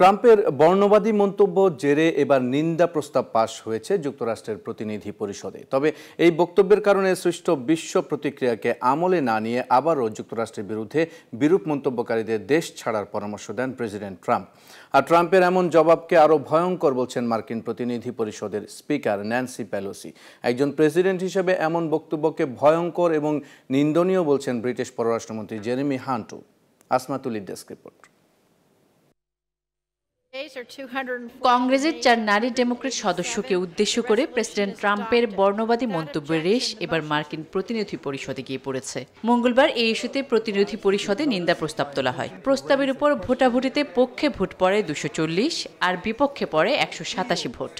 ট্রাম্পের বর্ণবাদী মন্তব্য জেরে এবার নিন্দা প্রস্তাব পাশ হয়েছে যুক্তরাষ্ট্রের প্রতিনিধি পরিষদে তবে এই বক্তব্যের কারণে সৃষ্ট বিশ্ব প্রতিক্রিয়াকে আমলে না নিয়ে আবারও যুক্তরাষ্ট্রের বিরুদ্ধে বিরূপ মন্তব্যকারীদের দেশ ছাড়ার পরামর্শ দেন প্রেসিডেন্ট ট্রাম্প আর ট্রাম্পের এমন জবাবকে আরও ভয়ঙ্কর বলছেন মার্কিন প্রতিনিধি পরিষদের স্পিকার ন্যান্সি প্যালোসি একজন প্রেসিডেন্ট হিসেবে এমন বক্তব্যকে ভয়ঙ্কর এবং নিন্দনীয় বলছেন ব্রিটিশ পররাষ্ট্রমন্ত্রী জেরেমি হান্টু আসমাতুলি ডেস্ক রিপোর্ট কংগ্রেসের চার নারী ডেমোক্রেট সদস্যকে উদ্দেশ্য করে প্রেসিডেন্ট ট্রাম্পের বর্ণবাদী মন্তব্যের রেশ এবার মার্কিন প্রতিনিধি পরিষদে গিয়ে পড়েছে মঙ্গলবার এই ইস্যুতে প্রতিনিধি পরিষদে নিন্দা প্রস্তাব তোলা হয় প্রস্তাবের উপর ভোটাভুটিতে পক্ষে ভোট পড়ে দুশো আর বিপক্ষে পড়ে একশো সাতাশি ভোট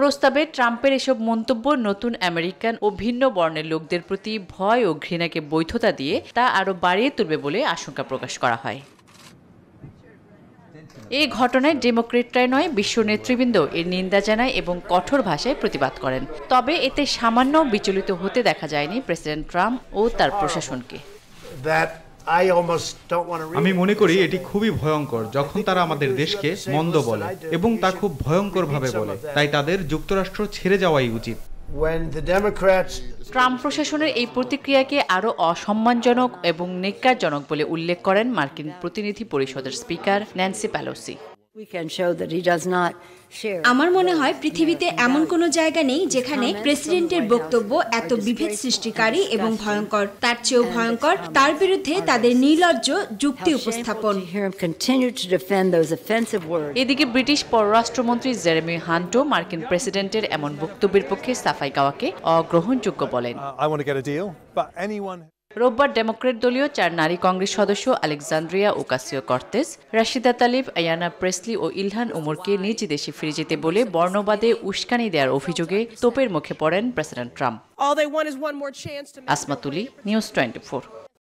প্রস্তাবে ট্রাম্পের এসব মন্তব্য নতুন আমেরিকান ও ভিন্ন বর্ণের লোকদের প্রতি ভয় ও ঘৃণাকে বৈধতা দিয়ে তা আরও বাড়িয়ে তুলবে বলে আশঙ্কা প্রকাশ করা হয় এই ঘটনায় ডেমোক্রেটরাই নয় বিশ্ব নেতৃবৃন্দ এর নিন্দা জানায় এবং কঠোর ভাষায় প্রতিবাদ করেন তবে এতে সামান্য বিচলিত হতে দেখা যায়নি প্রেসিডেন্ট ট্রাম্প ও তার প্রশাসনকে আমি মনে করি এটি খুবই ভয়ঙ্কর যখন তারা আমাদের দেশকে মন্দ বলে এবং তা খুব ভয়ঙ্করভাবে বলে তাই তাদের যুক্তরাষ্ট্র ছেড়ে যাওয়াই উচিত ট্রাম্প প্রশাসনের এই প্রতিক্রিয়াকে আরও অসম্মানজনক এবং নেকারজনক বলে উল্লেখ করেন মার্কিন প্রতিনিধি পরিষদের স্পিকার ন্যান্সি প্যালোসি আমার মনে হয় পৃথিবীতে এমন কোনো জায়গা নেই যেখানে প্রেসিডেন্টের বক্তব্য এত বিভেদ সৃষ্টিকারী এবং ভয়ঙ্কর তার চেয়েও ভয়ঙ্কর তার বিরুদ্ধে তাদের নির্লজ্জ যুক্তি উপস্থাপন এদিকে ব্রিটিশ পররাষ্ট্রমন্ত্রী জেরেমি হান্টো মার্কিন প্রেসিডেন্টের এমন বক্তব্যের পক্ষে সাফাই গাওয়াকে অগ্রহণযোগ্য বলেন uh, রোববার ডেমোক্রেট দলীয় চার নারী কংগ্রেস সদস্য Alexandria Ocasio Cortez Rashida Tlaib Ayanna Pressley ও ইলহান উমরকে নিজ দেশে ফিরে যেতে বলে বর্ণবাদে উস্কানি দেওয়ার অভিযোগে তোপের মুখে পড়েন প্রেসিডেন্ট ট্রাম্প আসমাতুলি নিউজ টোয়েন্টি